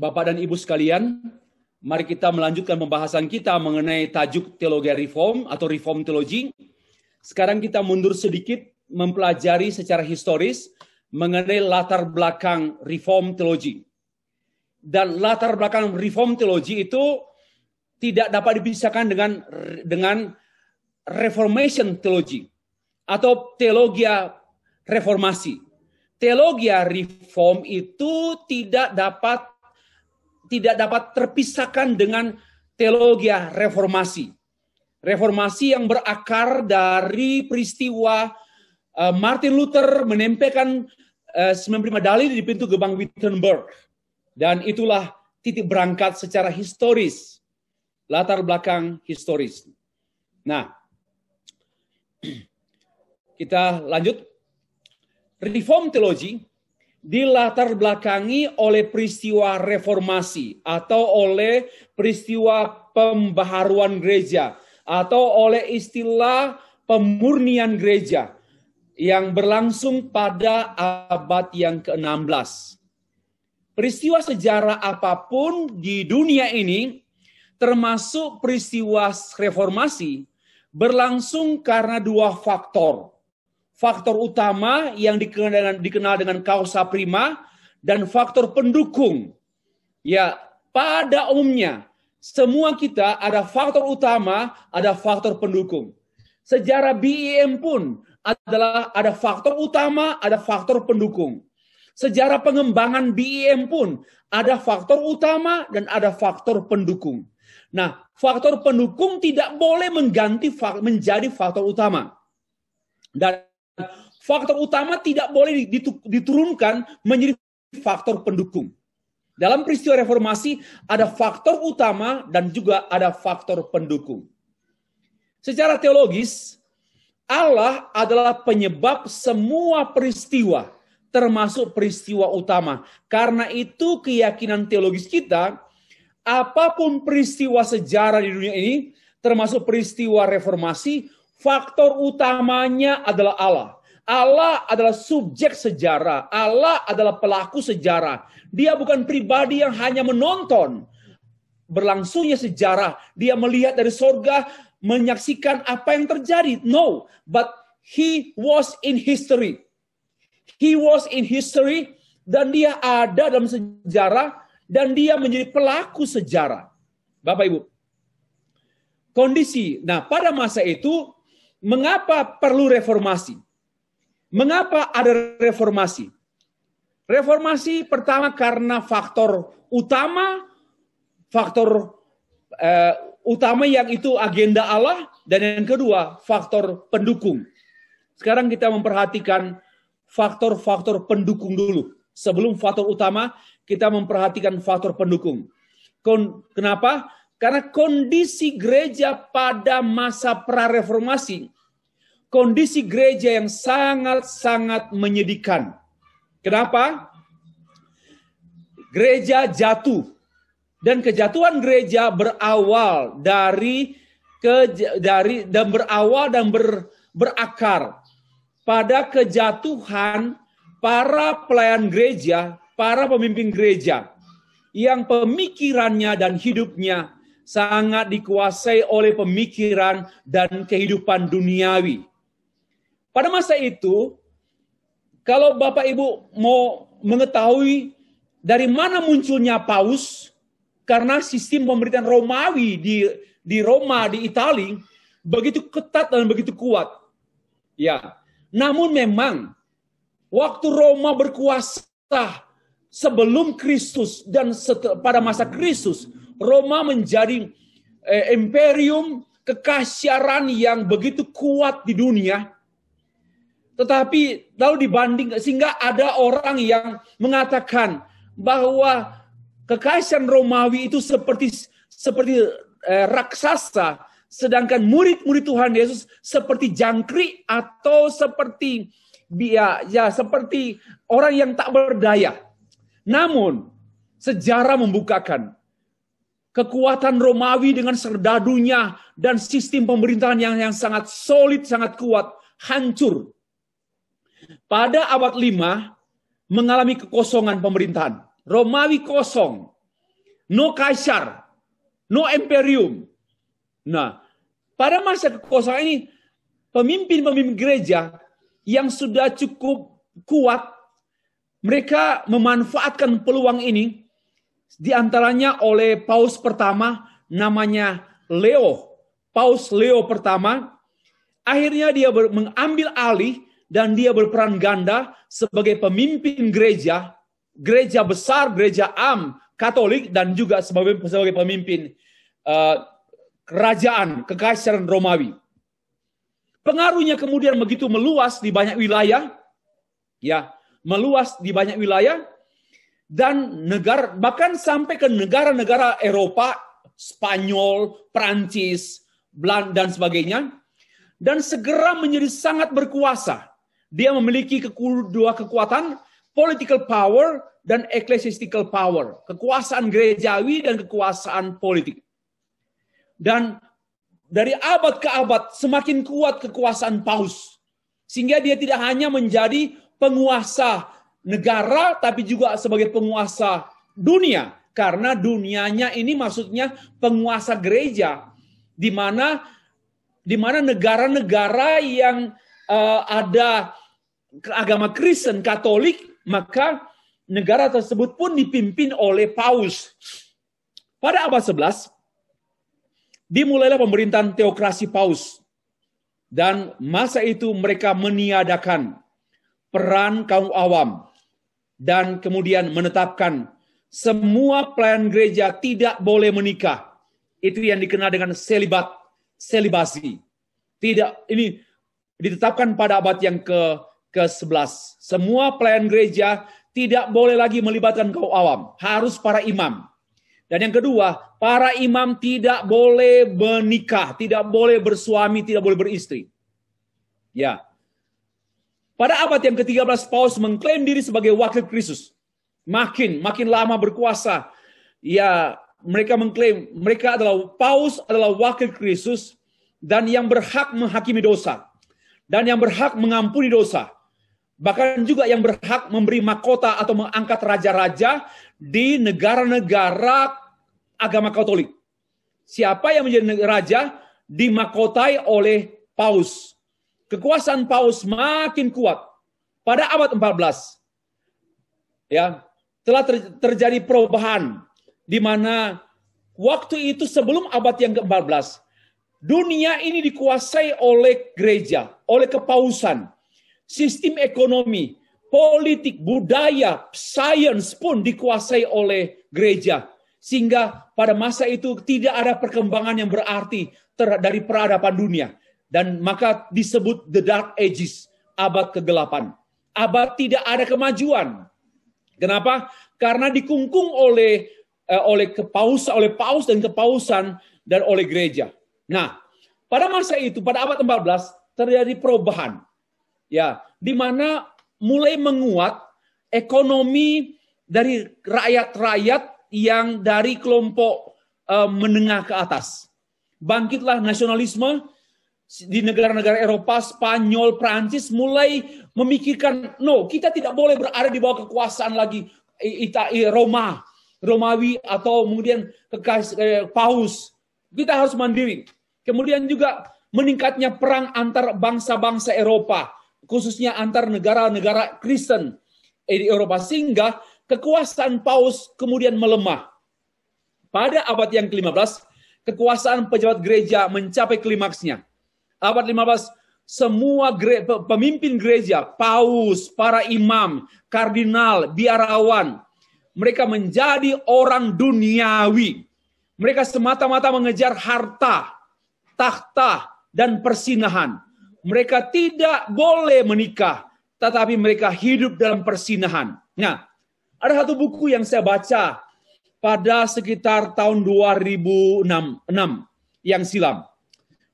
Bapak dan Ibu sekalian, mari kita melanjutkan pembahasan kita mengenai tajuk teologi reform atau reform teologi. Sekarang kita mundur sedikit mempelajari secara historis mengenai latar belakang reform teologi. Dan latar belakang reform teologi itu tidak dapat dipisahkan dengan dengan reformation teologi atau teologia reformasi. Teologi reform itu tidak dapat tidak dapat terpisahkan dengan teologi ya, reformasi. Reformasi yang berakar dari peristiwa eh, Martin Luther menempelkan eh, uh, 95 dalil di pintu gerbang Wittenberg. Dan itulah titik berangkat secara historis. Latar belakang historis. Nah, kita lanjut. Reform teologi dilatar belakangi oleh peristiwa reformasi atau oleh peristiwa pembaharuan gereja atau oleh istilah pemurnian gereja yang berlangsung pada abad yang ke-16. Peristiwa sejarah apapun di dunia ini, termasuk peristiwa reformasi, berlangsung karena dua faktor faktor utama yang dikenal dengan, dikenal dengan kausa prima dan faktor pendukung. Ya, pada umumnya semua kita ada faktor utama, ada faktor pendukung. Sejarah BIM e pun adalah ada faktor utama, ada faktor pendukung. Sejarah pengembangan BIM e pun ada faktor utama dan ada faktor pendukung. Nah, faktor pendukung tidak boleh mengganti menjadi faktor utama. Dan faktor utama tidak boleh diturunkan menjadi faktor pendukung. Dalam peristiwa reformasi ada faktor utama dan juga ada faktor pendukung. Secara teologis, Allah adalah penyebab semua peristiwa, termasuk peristiwa utama. Karena itu keyakinan teologis kita, apapun peristiwa sejarah di dunia ini, termasuk peristiwa reformasi, faktor utamanya adalah Allah. Allah adalah subjek sejarah. Allah adalah pelaku sejarah. Dia bukan pribadi yang hanya menonton berlangsungnya sejarah. Dia melihat dari sorga, menyaksikan apa yang terjadi. No, but he was in history. He was in history dan dia ada dalam sejarah dan dia menjadi pelaku sejarah. Bapak Ibu, kondisi. Nah, pada masa itu mengapa perlu reformasi? Mengapa ada reformasi? Reformasi pertama karena faktor utama, faktor eh, utama yang itu agenda Allah, dan yang kedua faktor pendukung. Sekarang kita memperhatikan faktor-faktor pendukung dulu. Sebelum faktor utama, kita memperhatikan faktor pendukung. Kon kenapa? Karena kondisi gereja pada masa pra-reformasi kondisi gereja yang sangat-sangat menyedihkan. Kenapa? Gereja jatuh. Dan kejatuhan gereja berawal dari ke dari dan berawal dan ber, berakar pada kejatuhan para pelayan gereja, para pemimpin gereja yang pemikirannya dan hidupnya sangat dikuasai oleh pemikiran dan kehidupan duniawi pada masa itu, kalau Bapak Ibu mau mengetahui dari mana munculnya paus, karena sistem pemerintahan Romawi di di Roma di Italia begitu ketat dan begitu kuat. Ya. Namun memang waktu Roma berkuasa sebelum Kristus dan pada masa Kristus, Roma menjadi eh, imperium kekaisaran yang begitu kuat di dunia tetapi lalu dibanding sehingga ada orang yang mengatakan bahwa kekaisaran Romawi itu seperti seperti eh, raksasa, sedangkan murid-murid Tuhan Yesus seperti jangkrik atau seperti ya, ya seperti orang yang tak berdaya. Namun sejarah membukakan kekuatan Romawi dengan serdadunya dan sistem pemerintahan yang yang sangat solid, sangat kuat hancur pada abad 5 mengalami kekosongan pemerintahan. Romawi kosong. No kaisar. No imperium. Nah, pada masa kekosongan ini, pemimpin-pemimpin gereja yang sudah cukup kuat, mereka memanfaatkan peluang ini, diantaranya oleh Paus pertama, namanya Leo. Paus Leo pertama, akhirnya dia mengambil alih dan dia berperan ganda sebagai pemimpin gereja, gereja besar, gereja am Katolik dan juga sebagai sebagai pemimpin uh, kerajaan kekaisaran Romawi. Pengaruhnya kemudian begitu meluas di banyak wilayah, ya meluas di banyak wilayah dan negara bahkan sampai ke negara-negara Eropa, Spanyol, Prancis, Belanda dan sebagainya dan segera menjadi sangat berkuasa dia memiliki keku, dua kekuatan, political power dan ecclesiastical power, kekuasaan gerejawi dan kekuasaan politik. Dan dari abad ke abad semakin kuat kekuasaan paus. Sehingga dia tidak hanya menjadi penguasa negara tapi juga sebagai penguasa dunia karena dunianya ini maksudnya penguasa gereja di mana di mana negara-negara yang uh, ada agama Kristen Katolik, maka negara tersebut pun dipimpin oleh Paus. Pada abad 11, dimulailah pemerintahan teokrasi Paus. Dan masa itu mereka meniadakan peran kaum awam dan kemudian menetapkan semua pelayan gereja tidak boleh menikah. Itu yang dikenal dengan selibat, selibasi. Tidak ini ditetapkan pada abad yang ke ke-11. Semua pelayan gereja tidak boleh lagi melibatkan kaum awam, harus para imam. Dan yang kedua, para imam tidak boleh menikah, tidak boleh bersuami, tidak boleh beristri. Ya. Pada abad yang ke-13 paus mengklaim diri sebagai wakil Kristus. Makin makin lama berkuasa, ya mereka mengklaim mereka adalah paus adalah wakil Kristus dan yang berhak menghakimi dosa dan yang berhak mengampuni dosa. Bahkan juga yang berhak memberi mahkota atau mengangkat raja-raja di negara-negara agama Katolik. Siapa yang menjadi raja dimakotai oleh Paus. Kekuasaan Paus makin kuat pada abad 14. Ya, telah terjadi perubahan di mana waktu itu sebelum abad yang ke-14 Dunia ini dikuasai oleh gereja, oleh kepausan, sistem ekonomi, politik, budaya, sains pun dikuasai oleh gereja. Sehingga pada masa itu tidak ada perkembangan yang berarti dari peradaban dunia. Dan maka disebut The Dark Ages, abad kegelapan. Abad tidak ada kemajuan. Kenapa? Karena dikungkung oleh eh, oleh kepausan, oleh paus dan kepausan dan oleh gereja. Nah, pada masa itu, pada abad 14, terjadi perubahan. Ya, di mana mulai menguat ekonomi dari rakyat-rakyat yang dari kelompok uh, menengah ke atas. Bangkitlah nasionalisme di negara-negara Eropa, Spanyol, Prancis mulai memikirkan, no, kita tidak boleh berada di bawah kekuasaan lagi Ita, Roma, Romawi atau kemudian ke Paus. Kita harus mandiri Kemudian juga meningkatnya perang antar bangsa-bangsa Eropa, khususnya antar negara-negara Kristen eh, di Eropa sehingga kekuasaan Paus kemudian melemah. Pada abad yang ke-15, kekuasaan pejabat gereja mencapai klimaksnya. Abad 15, semua gere, pemimpin gereja, paus, para imam, kardinal, biarawan, mereka menjadi orang duniawi. Mereka semata-mata mengejar harta, tahta, dan persinahan. Mereka tidak boleh menikah, tetapi mereka hidup dalam persinahan. Nah, ada satu buku yang saya baca pada sekitar tahun 2006 yang silam.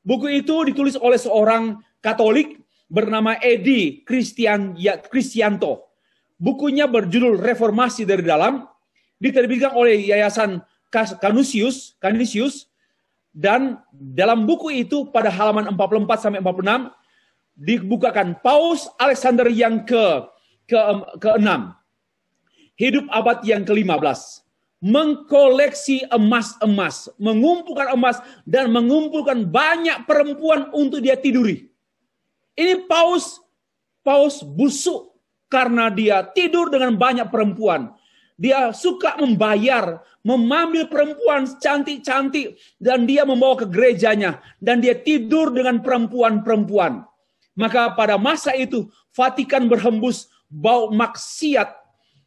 Buku itu ditulis oleh seorang Katolik bernama Edi Christian Kristianto. Ya, Bukunya berjudul Reformasi dari Dalam, diterbitkan oleh Yayasan Kanusius. Canisius dan dalam buku itu pada halaman 44 sampai 46 dibukakan Paus Alexander yang ke ke keenam. Hidup abad yang ke-15 mengkoleksi emas-emas, mengumpulkan emas dan mengumpulkan banyak perempuan untuk dia tiduri. Ini paus paus busuk karena dia tidur dengan banyak perempuan. Dia suka membayar, memambil perempuan cantik-cantik dan dia membawa ke gerejanya dan dia tidur dengan perempuan-perempuan. Maka pada masa itu Vatikan berhembus bau maksiat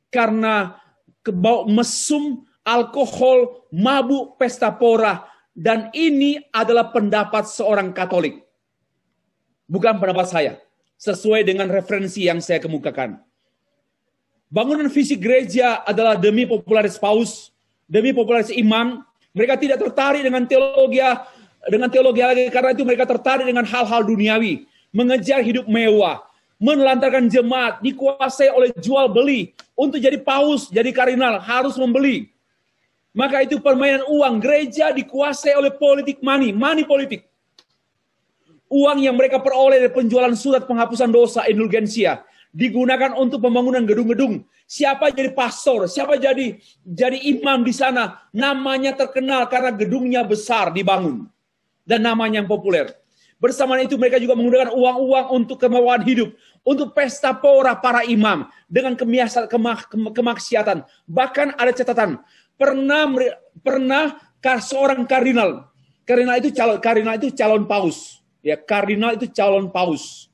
karena bau mesum, alkohol, mabuk, pesta pora dan ini adalah pendapat seorang Katolik. Bukan pendapat saya, sesuai dengan referensi yang saya kemukakan. Bangunan fisik gereja adalah demi popularitas paus, demi popularitas imam. Mereka tidak tertarik dengan teologi dengan teologi lagi karena itu mereka tertarik dengan hal-hal duniawi, mengejar hidup mewah, menelantarkan jemaat, dikuasai oleh jual beli untuk jadi paus, jadi kardinal harus membeli. Maka itu permainan uang gereja dikuasai oleh politik money, money politik. Uang yang mereka peroleh dari penjualan surat penghapusan dosa indulgensia digunakan untuk pembangunan gedung-gedung. Siapa jadi pastor, siapa jadi jadi imam di sana, namanya terkenal karena gedungnya besar dibangun dan namanya yang populer. Bersamaan itu mereka juga menggunakan uang-uang untuk kemauan hidup, untuk pesta pora para imam dengan kemiasa, kemak, kemaksiatan. Bahkan ada catatan, pernah pernah seorang kardinal, kardinal itu calon kardinal itu calon paus, ya kardinal itu calon paus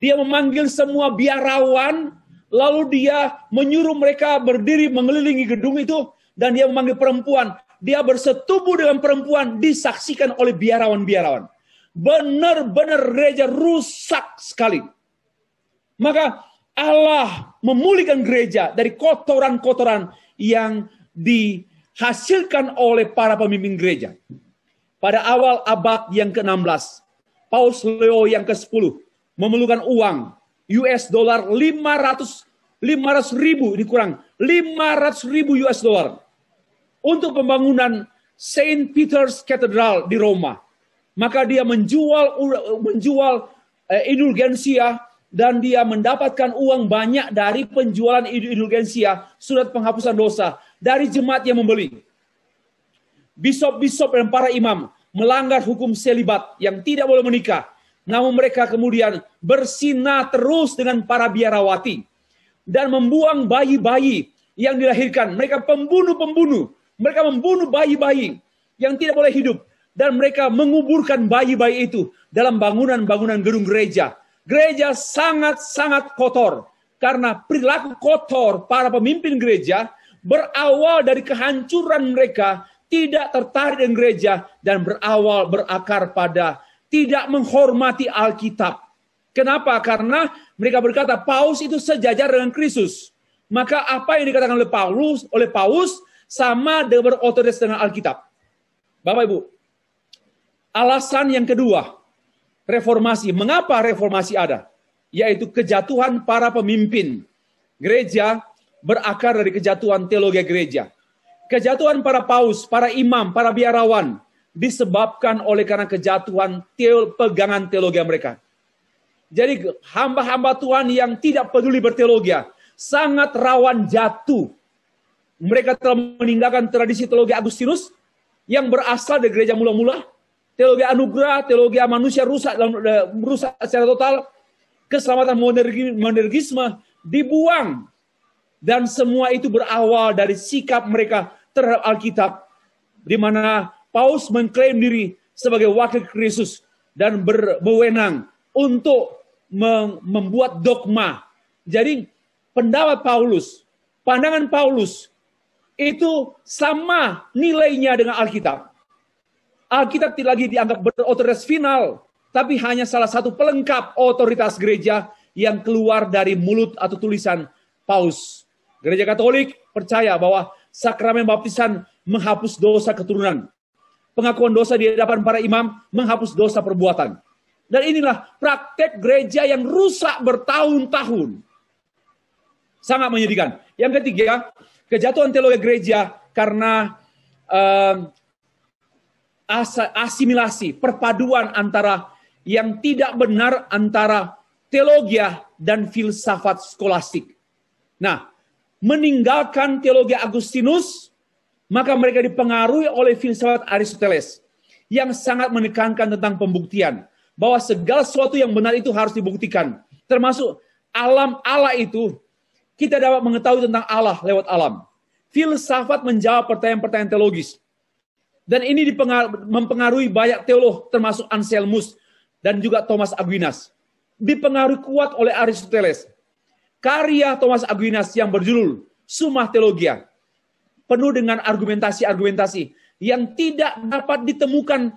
dia memanggil semua biarawan, lalu dia menyuruh mereka berdiri mengelilingi gedung itu, dan dia memanggil perempuan. Dia bersetubuh dengan perempuan, disaksikan oleh biarawan-biarawan. Benar-benar gereja rusak sekali. Maka Allah memulihkan gereja dari kotoran-kotoran yang dihasilkan oleh para pemimpin gereja. Pada awal abad yang ke-16, Paus Leo yang ke-10 memerlukan uang US dollar 500 500 ribu ini kurang 500 ribu US dollar untuk pembangunan Saint Peter's Cathedral di Roma. Maka dia menjual menjual eh, indulgensia dan dia mendapatkan uang banyak dari penjualan indulgensia surat penghapusan dosa dari jemaat yang membeli. Bisop-bisop dan para imam melanggar hukum selibat yang tidak boleh menikah namun mereka kemudian bersinar terus dengan para biarawati dan membuang bayi-bayi yang dilahirkan. Mereka pembunuh-pembunuh. Mereka membunuh bayi-bayi yang tidak boleh hidup. Dan mereka menguburkan bayi-bayi itu dalam bangunan-bangunan gedung gereja. Gereja sangat-sangat kotor. Karena perilaku kotor para pemimpin gereja berawal dari kehancuran mereka, tidak tertarik dengan gereja, dan berawal berakar pada tidak menghormati Alkitab. Kenapa? Karena mereka berkata Paus itu sejajar dengan Kristus. Maka apa yang dikatakan oleh Paulus oleh Paus sama dengan berotoritas dengan Alkitab. Bapak Ibu, alasan yang kedua reformasi. Mengapa reformasi ada? Yaitu kejatuhan para pemimpin. Gereja berakar dari kejatuhan teologi gereja. Kejatuhan para paus, para imam, para biarawan, disebabkan oleh karena kejatuhan teol, pegangan teologi mereka. Jadi hamba-hamba Tuhan yang tidak peduli berteologi sangat rawan jatuh. Mereka telah meninggalkan tradisi teologi Agustinus yang berasal dari gereja mula-mula, teologi anugerah, teologi manusia rusak eh, rusak secara total, keselamatan monergisme dibuang dan semua itu berawal dari sikap mereka terhadap Alkitab di mana Paus mengklaim diri sebagai wakil Kristus dan berwenang untuk membuat dogma. Jadi pendapat Paulus, pandangan Paulus itu sama nilainya dengan Alkitab. Alkitab tidak lagi dianggap berotoritas final, tapi hanya salah satu pelengkap otoritas gereja yang keluar dari mulut atau tulisan Paus. Gereja Katolik percaya bahwa sakramen baptisan menghapus dosa keturunan pengakuan dosa di hadapan para imam, menghapus dosa perbuatan. Dan inilah praktek gereja yang rusak bertahun-tahun. Sangat menyedihkan. Yang ketiga, kejatuhan teologi gereja karena eh, as asimilasi, perpaduan antara yang tidak benar antara teologi dan filsafat skolastik. Nah, meninggalkan teologi Agustinus maka mereka dipengaruhi oleh filsafat Aristoteles yang sangat menekankan tentang pembuktian bahwa segala sesuatu yang benar itu harus dibuktikan termasuk alam Allah itu kita dapat mengetahui tentang Allah lewat alam. Filsafat menjawab pertanyaan-pertanyaan teologis. Dan ini mempengaruhi banyak teolog termasuk Anselmus dan juga Thomas Aquinas. Dipengaruhi kuat oleh Aristoteles. Karya Thomas Aquinas yang berjudul Summa Theologia penuh dengan argumentasi-argumentasi yang tidak dapat ditemukan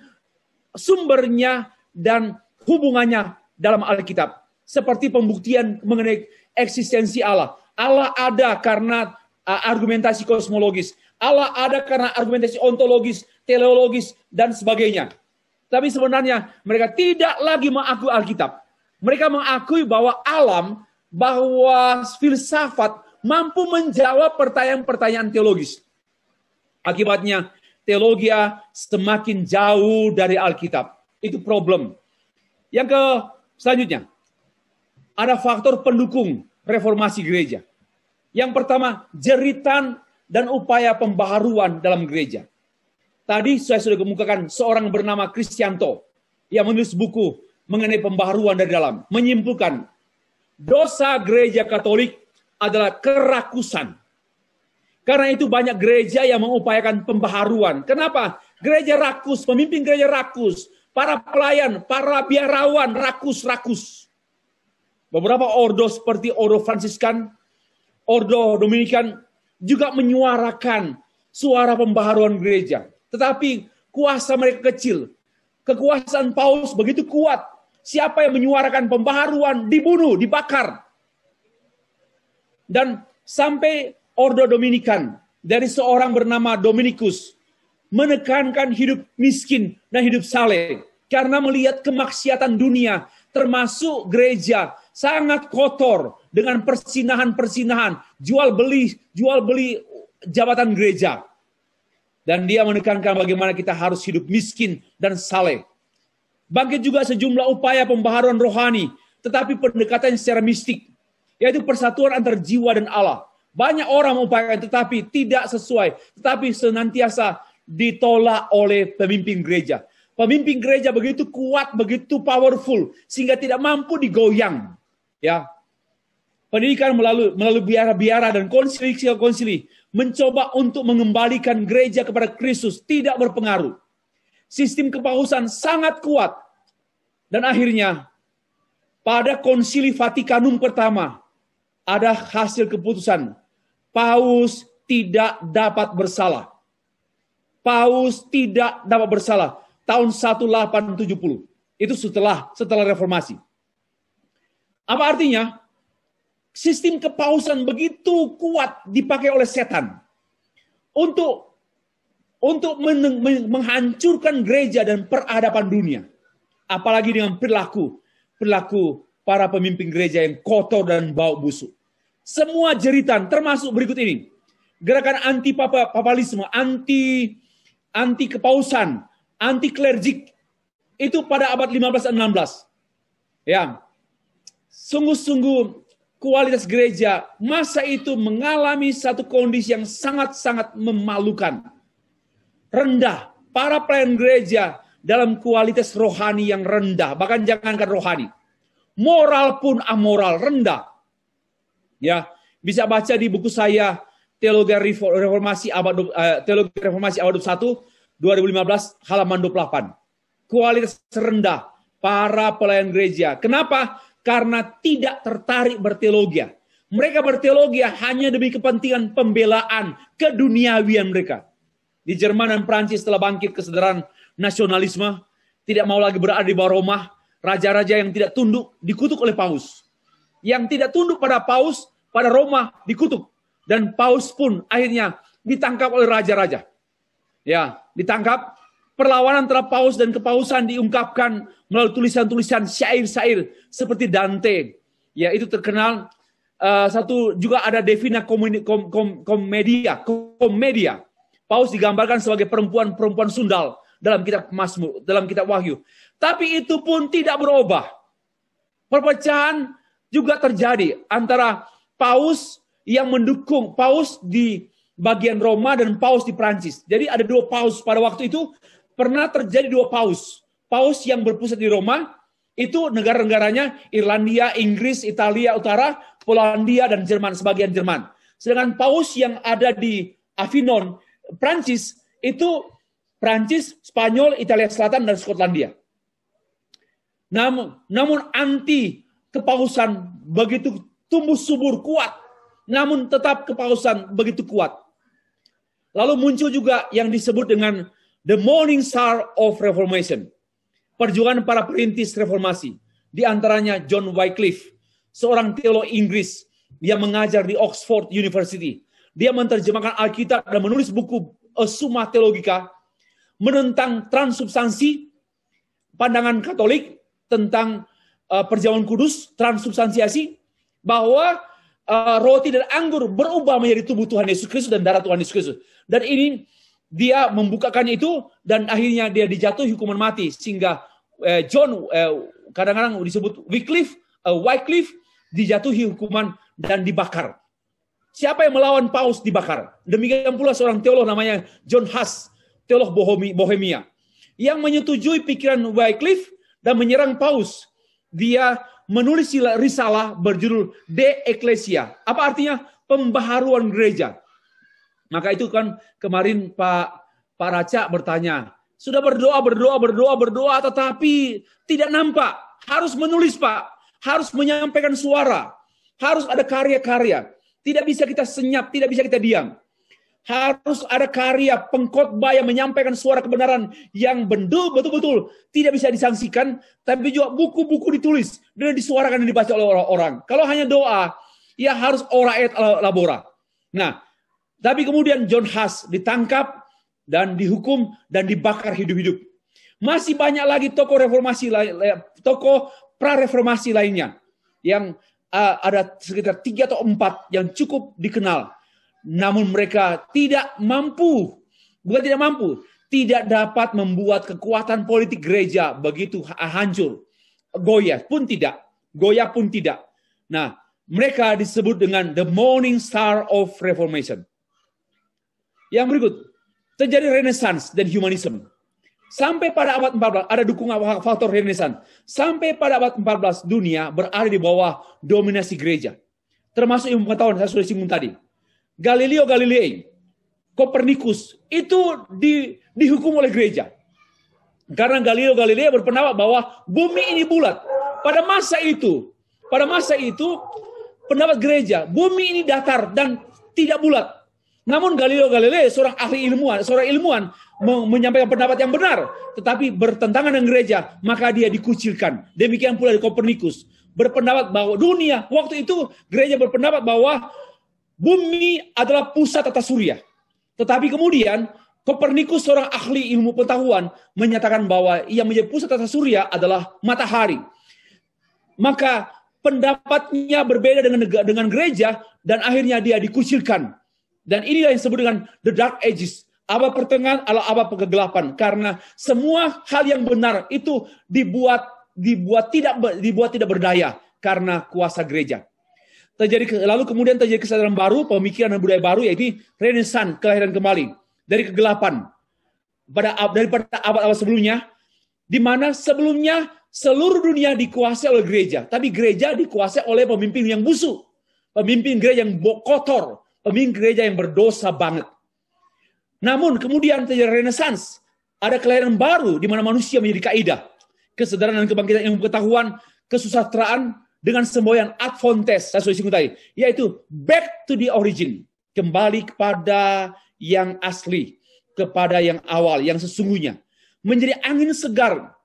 sumbernya dan hubungannya dalam Alkitab. Seperti pembuktian mengenai eksistensi Allah. Allah ada karena uh, argumentasi kosmologis. Allah ada karena argumentasi ontologis, teleologis, dan sebagainya. Tapi sebenarnya mereka tidak lagi mengakui Alkitab. Mereka mengakui bahwa alam, bahwa filsafat, mampu menjawab pertanyaan-pertanyaan teologis. Akibatnya, teologi semakin jauh dari Alkitab. Itu problem. Yang ke selanjutnya, ada faktor pendukung reformasi gereja. Yang pertama, jeritan dan upaya pembaharuan dalam gereja. Tadi saya sudah kemukakan seorang bernama Kristianto yang menulis buku mengenai pembaharuan dari dalam, menyimpulkan dosa gereja Katolik adalah kerakusan. Karena itu banyak gereja yang mengupayakan pembaharuan. Kenapa? Gereja rakus, pemimpin gereja rakus, para pelayan, para biarawan rakus-rakus. Beberapa ordo seperti ordo Fransiskan, ordo Dominikan juga menyuarakan suara pembaharuan gereja. Tetapi kuasa mereka kecil. Kekuasaan Paus begitu kuat. Siapa yang menyuarakan pembaharuan dibunuh, dibakar dan sampai Ordo Dominikan dari seorang bernama Dominikus menekankan hidup miskin dan hidup saleh karena melihat kemaksiatan dunia termasuk gereja sangat kotor dengan persinahan-persinahan, jual beli, jual beli jabatan gereja. Dan dia menekankan bagaimana kita harus hidup miskin dan saleh. Bangkit juga sejumlah upaya pembaharuan rohani, tetapi pendekatan secara mistik yaitu persatuan antar jiwa dan Allah. Banyak orang mengupayakan tetapi tidak sesuai, tetapi senantiasa ditolak oleh pemimpin gereja. Pemimpin gereja begitu kuat, begitu powerful sehingga tidak mampu digoyang. Ya. Pendidikan melalui melalui biara-biara dan konsili-konsili mencoba untuk mengembalikan gereja kepada Kristus tidak berpengaruh. Sistem kepausan sangat kuat dan akhirnya pada konsili Vatikanum pertama ada hasil keputusan. Paus tidak dapat bersalah. Paus tidak dapat bersalah tahun 1870. Itu setelah setelah reformasi. Apa artinya? Sistem kepausan begitu kuat dipakai oleh setan untuk untuk menghancurkan gereja dan peradaban dunia. Apalagi dengan perilaku perilaku para pemimpin gereja yang kotor dan bau busuk. Semua jeritan termasuk berikut ini. Gerakan anti papalisme, anti anti kepausan, anti klerjik itu pada abad 15 dan 16. Ya. Sungguh-sungguh kualitas gereja masa itu mengalami satu kondisi yang sangat-sangat memalukan. Rendah, para pelayan gereja dalam kualitas rohani yang rendah, bahkan jangankan rohani moral pun amoral rendah. Ya, bisa baca di buku saya Teologi Reformasi abad uh, Teologi Reformasi abad 1 2015 halaman 28. Kualitas rendah para pelayan gereja. Kenapa? Karena tidak tertarik berteologi. Mereka berteologi hanya demi kepentingan pembelaan keduniawian mereka. Di Jerman dan Prancis telah bangkit kesederhanaan nasionalisme, tidak mau lagi berada di bawah Roma, Raja-raja yang tidak tunduk dikutuk oleh Paus. Yang tidak tunduk pada Paus, pada Roma dikutuk. Dan Paus pun akhirnya ditangkap oleh raja-raja. Ya, ditangkap. Perlawanan terhadap Paus dan kepausan diungkapkan melalui tulisan-tulisan syair-syair seperti Dante. Ya, itu terkenal. Uh, satu juga ada Devina Komedia. kom, kom, kom Komedia. Paus digambarkan sebagai perempuan-perempuan sundal dalam kitab Mazmur, dalam kitab Wahyu. Tapi itu pun tidak berubah. Perpecahan juga terjadi antara Paus yang mendukung Paus di bagian Roma dan Paus di Prancis. Jadi ada dua Paus pada waktu itu pernah terjadi dua Paus. Paus yang berpusat di Roma itu negara-negaranya Irlandia, Inggris, Italia Utara, Polandia dan Jerman sebagian Jerman. Sedangkan Paus yang ada di Avignon, Prancis itu Prancis, Spanyol, Italia Selatan, dan Skotlandia. Namun, namun anti kepausan begitu tumbuh subur kuat, namun tetap kepausan begitu kuat. Lalu muncul juga yang disebut dengan the morning star of reformation. Perjuangan para perintis reformasi. Di antaranya John Wycliffe, seorang teolog Inggris dia mengajar di Oxford University. Dia menerjemahkan Alkitab dan menulis buku Summa Theologica menentang transubstansi pandangan Katolik tentang uh, perjamuan kudus, transubstansiasi, bahwa uh, roti dan anggur berubah menjadi tubuh Tuhan Yesus Kristus dan darah Tuhan Yesus Kristus. Dan ini dia membukakan itu dan akhirnya dia dijatuhi hukuman mati sehingga uh, John kadang kadang-kadang disebut Wycliffe, uh, Wycliffe dijatuhi hukuman dan dibakar. Siapa yang melawan paus dibakar? Demikian pula seorang teolog namanya John Huss teolog Bohemia, yang menyetujui pikiran Wycliffe dan menyerang Paus. Dia menulis risalah berjudul De Ecclesia. Apa artinya? Pembaharuan gereja. Maka itu kan kemarin Pak Pak Raca bertanya, sudah berdoa, berdoa, berdoa, berdoa, tetapi tidak nampak. Harus menulis, Pak. Harus menyampaikan suara. Harus ada karya-karya. Tidak bisa kita senyap, tidak bisa kita diam harus ada karya pengkhotbah yang menyampaikan suara kebenaran yang betul-betul tidak bisa disangsikan, tapi juga buku-buku ditulis dan disuarakan dan dibaca oleh orang-orang. Kalau hanya doa, ya harus ora et labora. Nah, tapi kemudian John Hus ditangkap dan dihukum dan dibakar hidup-hidup. Masih banyak lagi tokoh reformasi tokoh pra-reformasi lainnya yang eh, ada sekitar tiga atau empat yang cukup dikenal namun mereka tidak mampu, bukan tidak mampu, tidak dapat membuat kekuatan politik gereja begitu hancur. Goyah pun tidak, goyah pun tidak. Nah, mereka disebut dengan the morning star of reformation. Yang berikut, terjadi renaissance dan humanisme. Sampai pada abad 14 ada dukungan faktor renaissance. Sampai pada abad 14 dunia berada di bawah dominasi gereja. Termasuk ilmu pengetahuan saya sudah singgung tadi. Galileo Galilei, Kopernikus itu di, dihukum oleh gereja. Karena Galileo Galilei berpendapat bahwa bumi ini bulat. Pada masa itu, pada masa itu pendapat gereja, bumi ini datar dan tidak bulat. Namun Galileo Galilei seorang ahli ilmuwan, seorang ilmuwan menyampaikan pendapat yang benar, tetapi bertentangan dengan gereja, maka dia dikucilkan. Demikian pula di Kopernikus berpendapat bahwa dunia waktu itu gereja berpendapat bahwa Bumi adalah pusat tata surya. Tetapi kemudian Kopernikus seorang ahli ilmu pengetahuan menyatakan bahwa yang menjadi pusat tata surya adalah matahari. Maka pendapatnya berbeda dengan dengan gereja dan akhirnya dia dikucilkan. Dan inilah yang disebut dengan the dark ages, abad pertengahan ala abad kegelapan karena semua hal yang benar itu dibuat dibuat tidak dibuat tidak berdaya karena kuasa gereja terjadi lalu kemudian terjadi kesadaran baru, pemikiran dan budaya baru yaitu renesan, kelahiran kembali dari kegelapan pada daripada abad-abad sebelumnya di mana sebelumnya seluruh dunia dikuasai oleh gereja, tapi gereja dikuasai oleh pemimpin yang busuk, pemimpin gereja yang kotor, pemimpin gereja yang berdosa banget. Namun kemudian terjadi renesans, ada kelahiran baru di mana manusia menjadi kaidah, kesadaran dan kebangkitan ilmu pengetahuan, kesusastraan, dengan semboyan ad fontes, saya singgung tadi, yaitu back to the origin, kembali kepada yang asli, kepada yang awal, yang sesungguhnya. Menjadi angin segar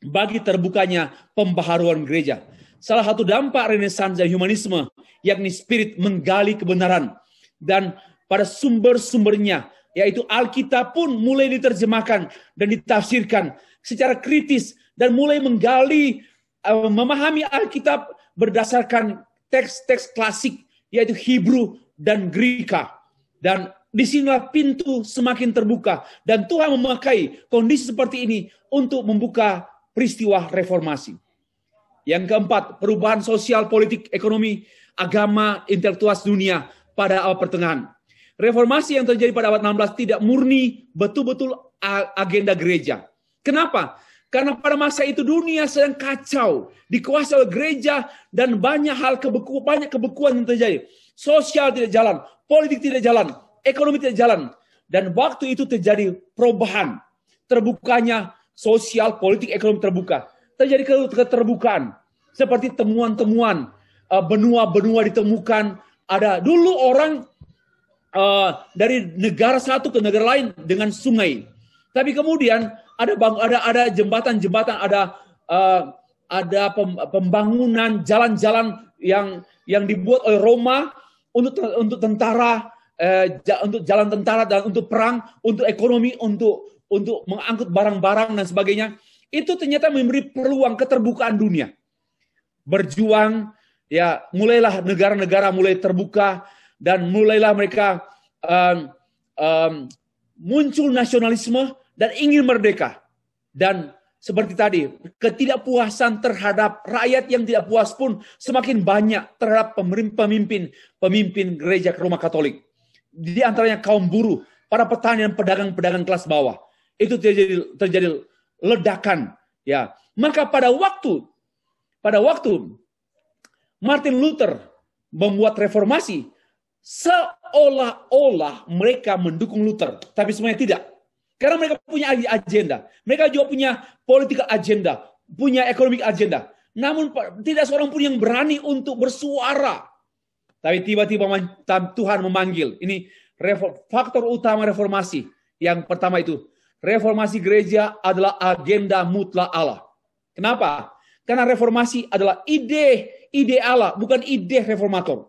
bagi terbukanya pembaharuan gereja. Salah satu dampak Renaissance dan humanisme, yakni spirit menggali kebenaran. Dan pada sumber-sumbernya, yaitu Alkitab pun mulai diterjemahkan dan ditafsirkan secara kritis dan mulai menggali Uh, memahami Alkitab berdasarkan teks-teks klasik yaitu Hebrew dan Greka. Dan disinilah pintu semakin terbuka. Dan Tuhan memakai kondisi seperti ini untuk membuka peristiwa reformasi. Yang keempat, perubahan sosial, politik, ekonomi, agama, intelektual dunia pada awal pertengahan. Reformasi yang terjadi pada abad 16 tidak murni betul-betul agenda gereja. Kenapa? Karena pada masa itu dunia sedang kacau, dikuasai oleh gereja dan banyak hal kebeku, banyak kebekuan yang terjadi. Sosial tidak jalan, politik tidak jalan, ekonomi tidak jalan. Dan waktu itu terjadi perubahan, terbukanya sosial, politik, ekonomi terbuka. Terjadi keterbukaan, seperti temuan-temuan, eh, benua-benua ditemukan. Ada dulu orang eh, dari negara satu ke negara lain dengan sungai. Tapi kemudian ada bang, ada ada jembatan-jembatan, ada uh, ada pembangunan jalan-jalan yang yang dibuat oleh Roma untuk untuk tentara eh, untuk jalan tentara dan untuk perang, untuk ekonomi, untuk untuk mengangkut barang-barang dan sebagainya. Itu ternyata memberi peluang keterbukaan dunia. Berjuang ya, mulailah negara-negara mulai terbuka dan mulailah mereka um, um, muncul nasionalisme dan ingin merdeka. Dan seperti tadi, ketidakpuasan terhadap rakyat yang tidak puas pun semakin banyak terhadap pemimpin pemimpin gereja Roma Katolik. Di antaranya kaum buruh, para petani dan pedagang-pedagang kelas bawah. Itu terjadi terjadi ledakan, ya. Maka pada waktu pada waktu Martin Luther membuat reformasi, seolah-olah mereka mendukung Luther, tapi semuanya tidak. Karena mereka punya agenda. Mereka juga punya political agenda, punya economic agenda. Namun tidak seorang pun yang berani untuk bersuara. Tapi tiba-tiba Tuhan memanggil. Ini faktor utama reformasi. Yang pertama itu, reformasi gereja adalah agenda mutlak Allah. Kenapa? Karena reformasi adalah ide ide Allah, bukan ide reformator.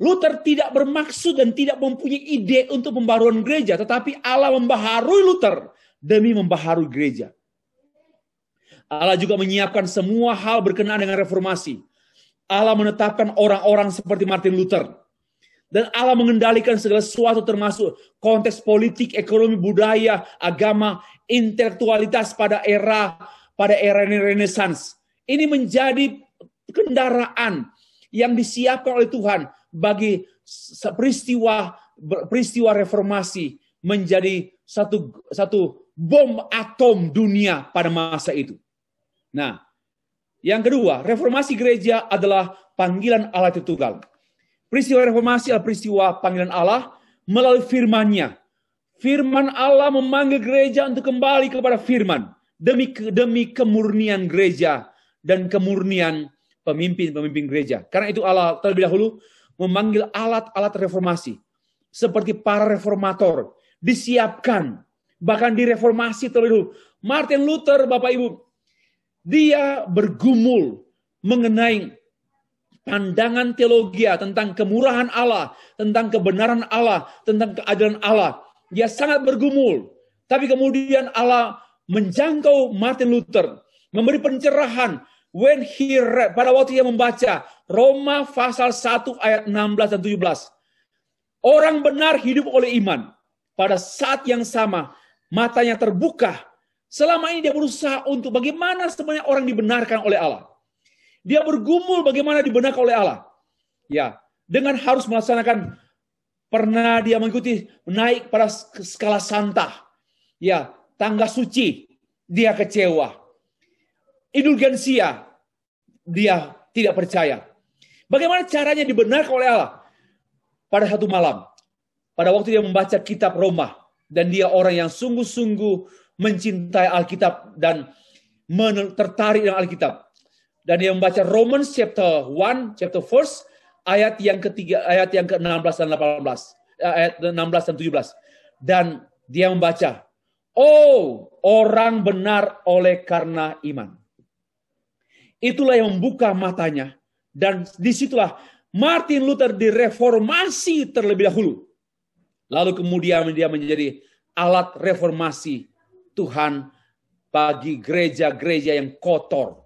Luther tidak bermaksud dan tidak mempunyai ide untuk pembaruan gereja, tetapi Allah membaharui Luther demi membaharui gereja. Allah juga menyiapkan semua hal berkenaan dengan reformasi. Allah menetapkan orang-orang seperti Martin Luther. Dan Allah mengendalikan segala sesuatu termasuk konteks politik, ekonomi, budaya, agama, intelektualitas pada era pada era Renaissance. Ini menjadi kendaraan yang disiapkan oleh Tuhan bagi peristiwa peristiwa reformasi menjadi satu satu bom atom dunia pada masa itu. Nah, yang kedua, reformasi gereja adalah panggilan Allah Tertunggal. Peristiwa reformasi adalah peristiwa panggilan Allah melalui firman-Nya. Firman Allah memanggil gereja untuk kembali kepada firman demi demi kemurnian gereja dan kemurnian pemimpin-pemimpin gereja. Karena itu Allah terlebih dahulu memanggil alat-alat reformasi seperti para reformator disiapkan bahkan direformasi terlebih dahulu. Martin Luther, Bapak Ibu, dia bergumul mengenai pandangan teologi tentang kemurahan Allah, tentang kebenaran Allah, tentang keadilan Allah. Dia sangat bergumul. Tapi kemudian Allah menjangkau Martin Luther, memberi pencerahan when he read, pada waktu ia membaca Roma pasal 1 ayat 16 dan 17. Orang benar hidup oleh iman. Pada saat yang sama, matanya terbuka. Selama ini dia berusaha untuk bagaimana sebenarnya orang dibenarkan oleh Allah. Dia bergumul bagaimana dibenarkan oleh Allah. Ya, dengan harus melaksanakan pernah dia mengikuti naik pada skala santa. Ya, tangga suci. Dia kecewa indulgensia dia tidak percaya. Bagaimana caranya dibenarkan oleh Allah? Pada satu malam, pada waktu dia membaca kitab Roma, dan dia orang yang sungguh-sungguh mencintai Alkitab dan tertarik dengan Alkitab. Dan dia membaca Romans chapter 1, chapter 1, ayat yang ketiga, ayat yang ke-16 dan 18, eh, ayat 16 dan 17. Dan dia membaca, Oh, orang benar oleh karena iman. Itulah yang membuka matanya. Dan disitulah Martin Luther direformasi terlebih dahulu. Lalu kemudian dia menjadi alat reformasi Tuhan bagi gereja-gereja yang kotor.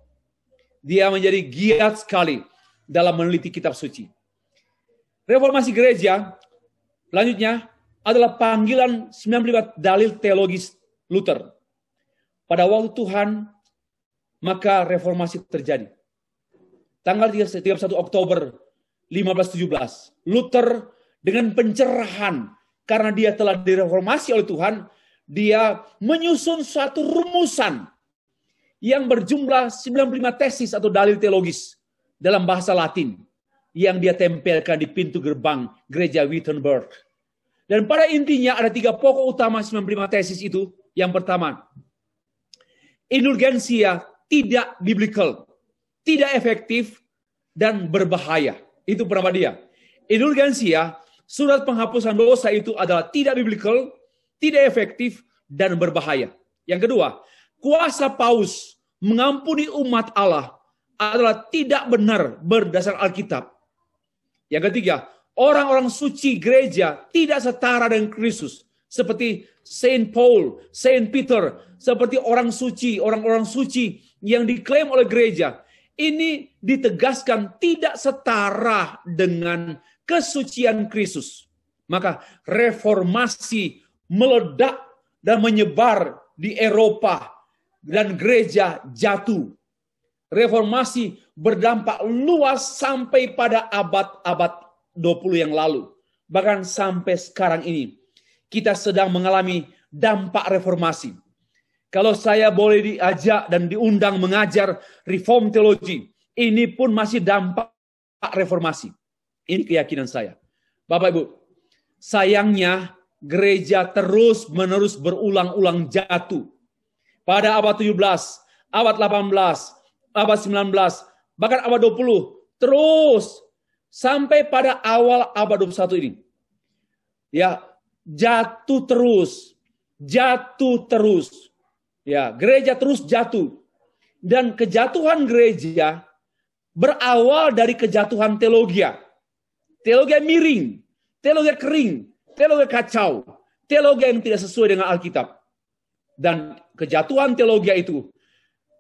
Dia menjadi giat sekali dalam meneliti kitab suci. Reformasi gereja selanjutnya adalah panggilan 95 dalil teologis Luther. Pada waktu Tuhan maka reformasi terjadi. Tanggal 31 Oktober 1517, Luther dengan pencerahan karena dia telah direformasi oleh Tuhan, dia menyusun suatu rumusan yang berjumlah 95 tesis atau dalil teologis dalam bahasa Latin yang dia tempelkan di pintu gerbang gereja Wittenberg. Dan pada intinya ada tiga pokok utama 95 tesis itu. Yang pertama, indulgensia tidak biblical, tidak efektif, dan berbahaya. Itu pendapat dia. Indulgensia, ya, surat penghapusan dosa itu adalah tidak biblical, tidak efektif, dan berbahaya. Yang kedua, kuasa paus mengampuni umat Allah adalah tidak benar berdasar Alkitab. Yang ketiga, orang-orang suci gereja tidak setara dengan Kristus. Seperti Saint Paul, Saint Peter, seperti orang suci, orang-orang suci yang diklaim oleh gereja ini ditegaskan tidak setara dengan kesucian Kristus. Maka reformasi meledak dan menyebar di Eropa dan gereja jatuh. Reformasi berdampak luas sampai pada abad-abad 20 yang lalu. Bahkan sampai sekarang ini kita sedang mengalami dampak reformasi. Kalau saya boleh diajak dan diundang mengajar reform teologi, ini pun masih dampak reformasi. Ini keyakinan saya. Bapak Ibu, sayangnya gereja terus-menerus berulang-ulang jatuh. Pada abad 17, abad 18, abad 19, bahkan abad 20, terus sampai pada awal abad 21 ini. Ya, jatuh terus, jatuh terus. Ya, gereja terus jatuh. Dan kejatuhan gereja berawal dari kejatuhan teologi. Teologi miring, teologi kering, teologi kacau, teologi yang tidak sesuai dengan Alkitab. Dan kejatuhan teologi itu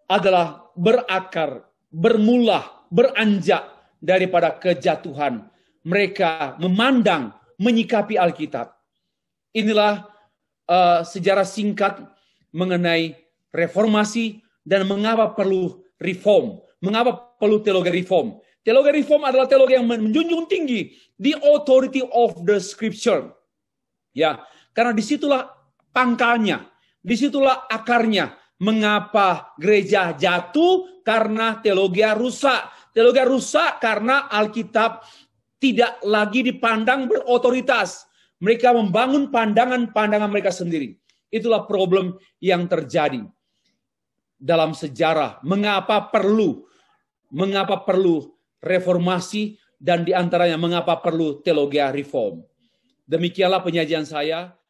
adalah berakar, bermula, beranjak daripada kejatuhan. Mereka memandang, menyikapi Alkitab. Inilah uh, sejarah singkat mengenai reformasi dan mengapa perlu reform, mengapa perlu teologi reform. Teologi reform adalah teologi yang menjunjung tinggi the authority of the scripture. Ya, karena disitulah pangkalnya, disitulah akarnya. Mengapa gereja jatuh? Karena teologi rusak. Teologi rusak karena Alkitab tidak lagi dipandang berotoritas. Mereka membangun pandangan-pandangan mereka sendiri. Itulah problem yang terjadi dalam sejarah. Mengapa perlu mengapa perlu reformasi dan diantaranya mengapa perlu teologia reform. Demikianlah penyajian saya.